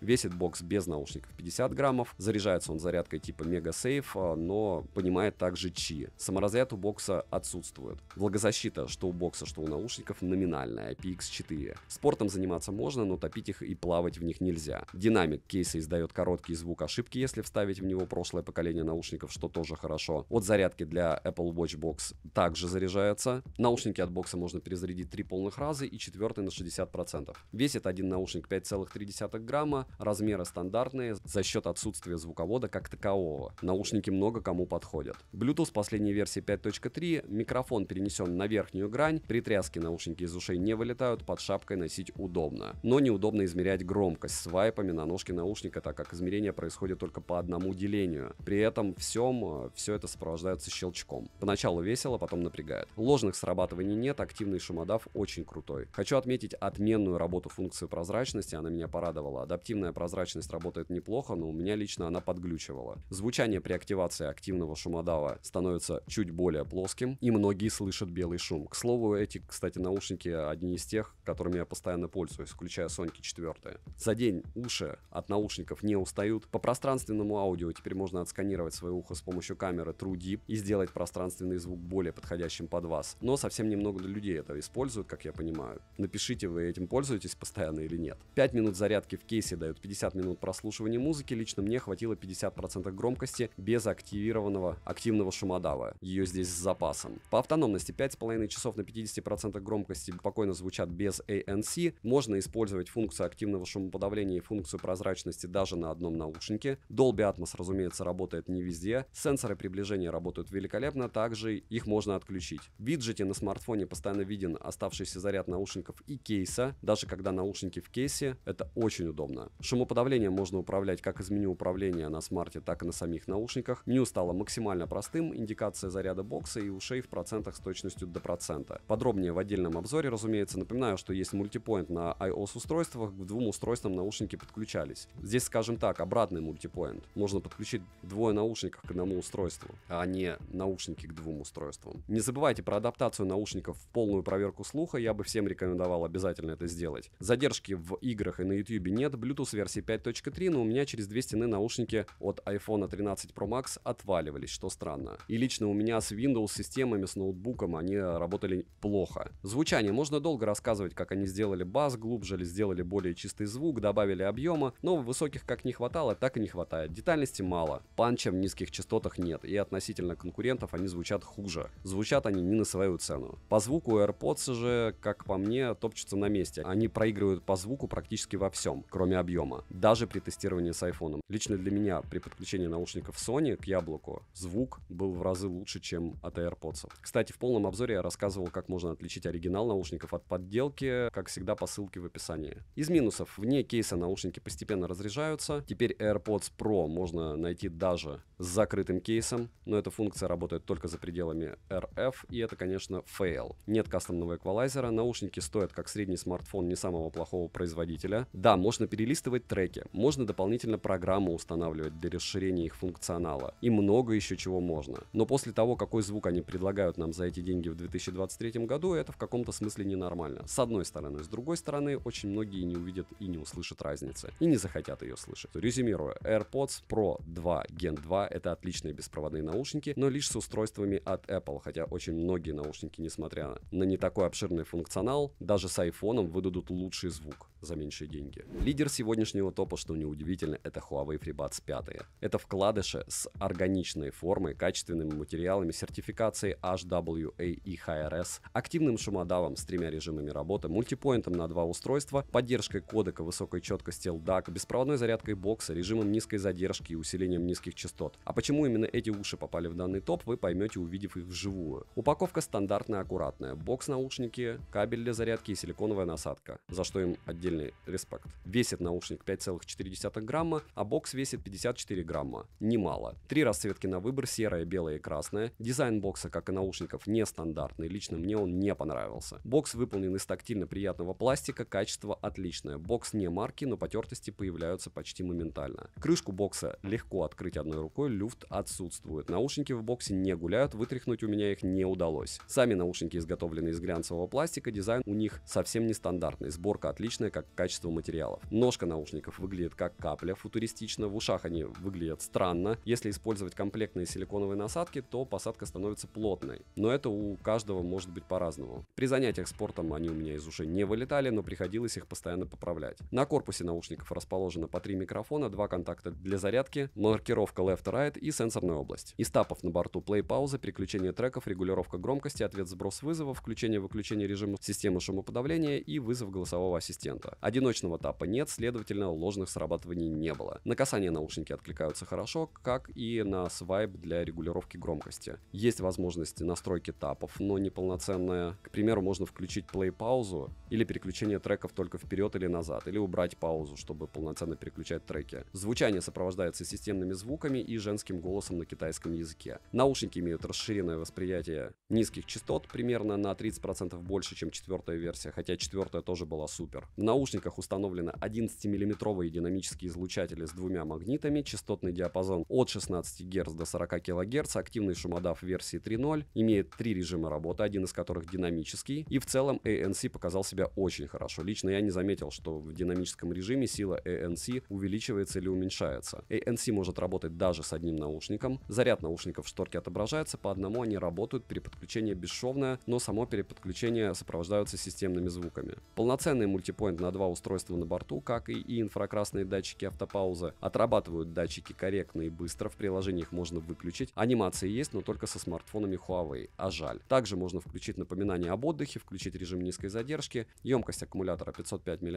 весит бокс без наушников 50 граммов, заряжается он зарядкой типа Mega Safe, а, но понимает также Qi. Саморазряд у бокса отсутствует. Влагозащита, что у бокса, что у наушников, номинальная, IPX4. А Спортом заниматься можно, но топить их и плавать в них нельзя нельзя. Динамик кейса издает короткий звук ошибки, если вставить в него прошлое поколение наушников, что тоже хорошо. От зарядки для Apple Watch Box также заряжается. Наушники от бокса можно перезарядить три полных раза и четвертый на 60%. Весит один наушник 5,3 грамма, размеры стандартные за счет отсутствия звуковода как такового. Наушники много кому подходят. Bluetooth последней версии 5.3, микрофон перенесен на верхнюю грань, при тряске наушники из ушей не вылетают, под шапкой носить удобно. Но неудобно измерять громкость с свайпами на ножке наушника, так как измерение происходит только по одному делению. При этом всем э, все это сопровождается щелчком. Поначалу весело, потом напрягает. Ложных срабатываний нет, активный шумодав очень крутой. Хочу отметить отменную работу функции прозрачности, она меня порадовала. Адаптивная прозрачность работает неплохо, но у меня лично она подглючивала. Звучание при активации активного шумодава становится чуть более плоским, и многие слышат белый шум. К слову, эти, кстати, наушники одни из тех, которыми я постоянно пользуюсь, включая Sony 4. За день уши от наушников не устают. По пространственному аудио теперь можно отсканировать свое ухо с помощью камеры True и сделать пространственный звук более подходящим под вас. Но совсем немного людей это используют, как я понимаю. Напишите, вы этим пользуетесь постоянно или нет. 5 минут зарядки в кейсе дают 50 минут прослушивания музыки. Лично мне хватило 50% громкости без активированного активного шумодава. Ее здесь с запасом. По автономности 5,5 часов на 50% громкости спокойно звучат без ANC. Можно использовать функцию активного шумоподавления ней функцию прозрачности даже на одном наушнике. Dolby Atmos, разумеется, работает не везде. Сенсоры приближения работают великолепно, также их можно отключить. В виджете на смартфоне постоянно виден оставшийся заряд наушников и кейса, даже когда наушники в кейсе, это очень удобно. Шумоподавление можно управлять как из меню управления на смарте, так и на самих наушниках. Меню стало максимально простым, индикация заряда бокса и ушей в процентах с точностью до процента. Подробнее в отдельном обзоре, разумеется, напоминаю, что есть мультипоинт на iOS устройствах, к двум устройствам наушников наушники подключались. Здесь, скажем так, обратный мультипоинт. Можно подключить двое наушников к одному устройству, а не наушники к двум устройствам. Не забывайте про адаптацию наушников в полную проверку слуха, я бы всем рекомендовал обязательно это сделать. Задержки в играх и на YouTube нет, Bluetooth версии 5.3, но у меня через две стены наушники от iPhone 13 Pro Max отваливались, что странно. И лично у меня с Windows системами, с ноутбуком они работали плохо. Звучание. Можно долго рассказывать, как они сделали бас глубже или сделали более чистый звук, добавили добавили объема, но высоких как не хватало, так и не хватает. Детальности мало, панча в низких частотах нет, и относительно конкурентов они звучат хуже. Звучат они не на свою цену. По звуку AirPods же, как по мне, топчутся на месте. Они проигрывают по звуку практически во всем, кроме объема. Даже при тестировании с iPhone. Лично для меня при подключении наушников Sony к яблоку звук был в разы лучше, чем от AirPods. Кстати, в полном обзоре я рассказывал, как можно отличить оригинал наушников от подделки, как всегда по ссылке в описании. Из минусов, вне кейса кейса наушники постепенно разряжаются. Теперь AirPods Pro можно найти даже с закрытым кейсом, но эта функция работает только за пределами RF, и это, конечно, фейл. Нет кастомного эквалайзера, наушники стоят как средний смартфон не самого плохого производителя. Да, можно перелистывать треки, можно дополнительно программу устанавливать для расширения их функционала, и много еще чего можно. Но после того, какой звук они предлагают нам за эти деньги в 2023 году, это в каком-то смысле ненормально. С одной стороны. С другой стороны, очень многие не увидят и не услышат разницы и не захотят ее слышать. Резюмируя, AirPods Pro 2 Gen 2 это отличные беспроводные наушники, но лишь с устройствами от Apple, хотя очень многие наушники, несмотря на не такой обширный функционал, даже с iPhone выдадут лучший звук за меньшие деньги. Лидер сегодняшнего топа, что неудивительно, это Huawei FreeBuds 5. Это вкладыши с органичной формой, качественными материалами, сертификацией HWA и HRS, активным шумодавом с тремя режимами работы, мультипоинтом на два устройства, поддержкой кодека высокой четкости четкости LDAC, беспроводной зарядкой бокса, режимом низкой задержки и усилением низких частот. А почему именно эти уши попали в данный топ, вы поймете, увидев их вживую. Упаковка стандартная, аккуратная. Бокс-наушники, кабель для зарядки и силиконовая насадка, за что им отдельный респект. Весит наушник 5,4 грамма, а бокс весит 54 грамма. Немало. Три расцветки на выбор, серая, белая и красная. Дизайн бокса, как и наушников, нестандартный. Лично мне он не понравился. Бокс выполнен из тактильно приятного пластика, качество отличное. Бокс не марки, поломки, но потертости появляются почти моментально. Крышку бокса легко открыть одной рукой, люфт отсутствует. Наушники в боксе не гуляют, вытряхнуть у меня их не удалось. Сами наушники изготовлены из глянцевого пластика, дизайн у них совсем нестандартный, сборка отличная, как качество материалов. Ножка наушников выглядит как капля, футуристично, в ушах они выглядят странно. Если использовать комплектные силиконовые насадки, то посадка становится плотной, но это у каждого может быть по-разному. При занятиях спортом они у меня из ушей не вылетали, но приходилось их постоянно поправлять. На корпусе корпусе наушников расположено по три микрофона, два контакта для зарядки, маркировка left-right и сенсорная область. Из тапов на борту play пауза переключение треков, регулировка громкости, ответ сброс вызова, включение-выключение режима системы шумоподавления и вызов голосового ассистента. Одиночного тапа нет, следовательно, ложных срабатываний не было. На касание наушники откликаются хорошо, как и на свайп для регулировки громкости. Есть возможность настройки тапов, но неполноценная. К примеру, можно включить play паузу или переключение треков только вперед или назад, или убрать паузу, чтобы полноценно переключать треки. Звучание сопровождается системными звуками и женским голосом на китайском языке. Наушники имеют расширенное восприятие низких частот, примерно на 30% больше, чем четвертая версия, хотя четвертая тоже была супер. В наушниках установлены 11-миллиметровые динамические излучатели с двумя магнитами, частотный диапазон от 16 Гц до 40 кГц, активный шумодав версии 3.0, имеет три режима работы, один из которых динамический, и в целом ANC показал себя очень хорошо. Лично я не заметил, что в динамическом режиме сила ANC увеличивается или уменьшается. ANC может работать даже с одним наушником. Заряд наушников в шторке отображается, по одному они работают, переподключение бесшовное, но само переподключение сопровождается системными звуками. Полноценный мультипоинт на два устройства на борту, как и инфракрасные датчики автопаузы, отрабатывают датчики корректно и быстро, в приложении их можно выключить. Анимации есть, но только со смартфонами Huawei, а жаль. Также можно включить напоминание об отдыхе, включить режим низкой задержки, емкость аккумулятора 505 мАч,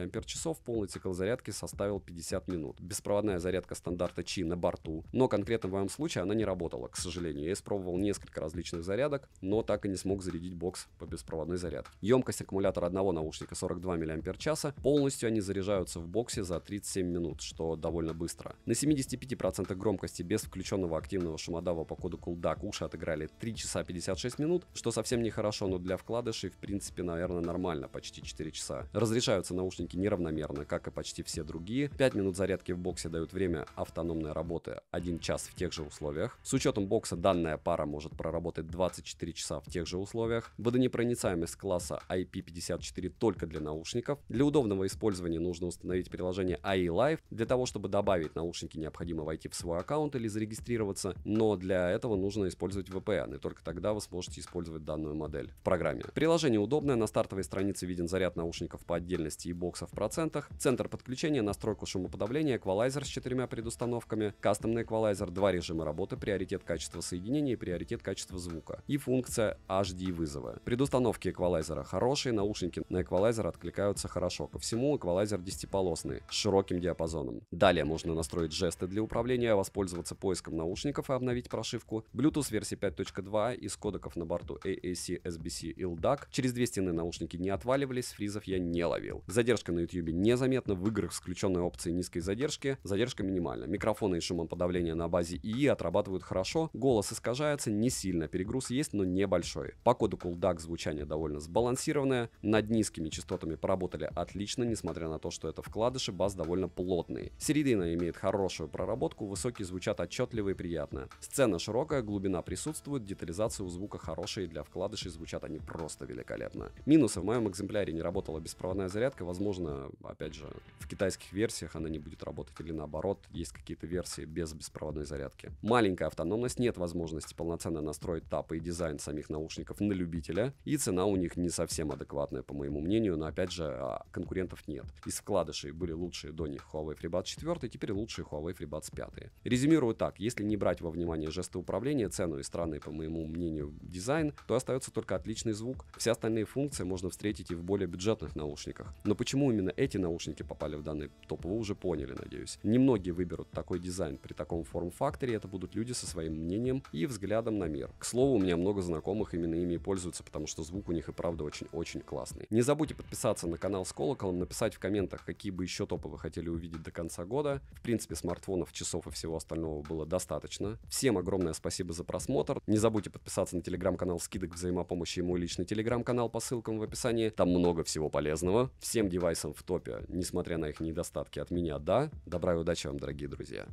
полный цикл цикл зарядки составил 50 минут. Беспроводная зарядка стандарта Qi на борту, но конкретно в моем случае она не работала, к сожалению. Я испробовал несколько различных зарядок, но так и не смог зарядить бокс по беспроводной зарядке. Емкость аккумулятора одного наушника 42 мАч, полностью они заряжаются в боксе за 37 минут, что довольно быстро. На 75% громкости без включенного активного шумодава по коду Кулдак уши отыграли 3 часа 56 минут, что совсем нехорошо, но для вкладышей в принципе, наверное, нормально, почти 4 часа. разряжаются наушники неравномерно, как и почти все другие. 5 минут зарядки в боксе дают время автономной работы 1 час в тех же условиях. С учетом бокса данная пара может проработать 24 часа в тех же условиях. Водонепроницаемость класса IP54 только для наушников. Для удобного использования нужно установить приложение IE Live. Для того, чтобы добавить наушники, необходимо войти в свой аккаунт или зарегистрироваться, но для этого нужно использовать VPN, и только тогда вы сможете использовать данную модель в программе. Приложение удобное, на стартовой странице виден заряд наушников по отдельности и бокса в процентах. Центр Центр подключения, настройку шумоподавления, эквалайзер с четырьмя предустановками, кастомный эквалайзер, два режима работы, приоритет качества соединения и приоритет качества звука. И функция HD вызова. Предустановки эквалайзера хорошие, наушники на эквалайзер откликаются хорошо. Ко всему эквалайзер десятиполосный, с широким диапазоном. Далее можно настроить жесты для управления, воспользоваться поиском наушников и обновить прошивку. Bluetooth версии 5.2 из кодеков на борту AAC, SBC LDAC. Через две стены наушники не отваливались, фризов я не ловил. Задержка на YouTube незаметна понятно, в играх с включенной опцией низкой задержки задержка минимальна. Микрофоны и шумоподавление на базе ИИ отрабатывают хорошо, голос искажается не сильно, перегруз есть, но небольшой. По коду CoolDAC звучание довольно сбалансированное, над низкими частотами поработали отлично, несмотря на то, что это вкладыши, бас довольно плотный. Середина имеет хорошую проработку, высокие звучат отчетливо и приятно. Сцена широкая, глубина присутствует, детализация у звука хорошая и для вкладышей звучат они просто великолепно. Минусы в моем экземпляре не работала беспроводная зарядка, возможно, опять же, в китайских версиях она не будет работать или наоборот, есть какие-то версии без беспроводной зарядки. Маленькая автономность, нет возможности полноценно настроить тапы и дизайн самих наушников на любителя, и цена у них не совсем адекватная, по моему мнению, но опять же, а, конкурентов нет. Из вкладышей были лучшие до них Huawei FreeBuds 4, теперь лучшие Huawei FreeBuds 5. Резюмирую так, если не брать во внимание жесты управления, цену и странный, по моему мнению, дизайн, то остается только отличный звук. Все остальные функции можно встретить и в более бюджетных наушниках. Но почему именно эти наушники попали в данный топ, вы уже поняли, надеюсь. Немногие выберут такой дизайн при таком форм-факторе, это будут люди со своим мнением и взглядом на мир. К слову, у меня много знакомых именно ими и пользуются, потому что звук у них и правда очень-очень классный. Не забудьте подписаться на канал с колоколом, написать в комментах, какие бы еще топы вы хотели увидеть до конца года. В принципе, смартфонов, часов и всего остального было достаточно. Всем огромное спасибо за просмотр. Не забудьте подписаться на телеграм-канал скидок взаимопомощи и мой личный телеграм-канал по ссылкам в описании. Там много всего полезного. Всем девайсам в топе, несмотря несмотря на их недостатки от меня. Да, добра и удачи вам, дорогие друзья.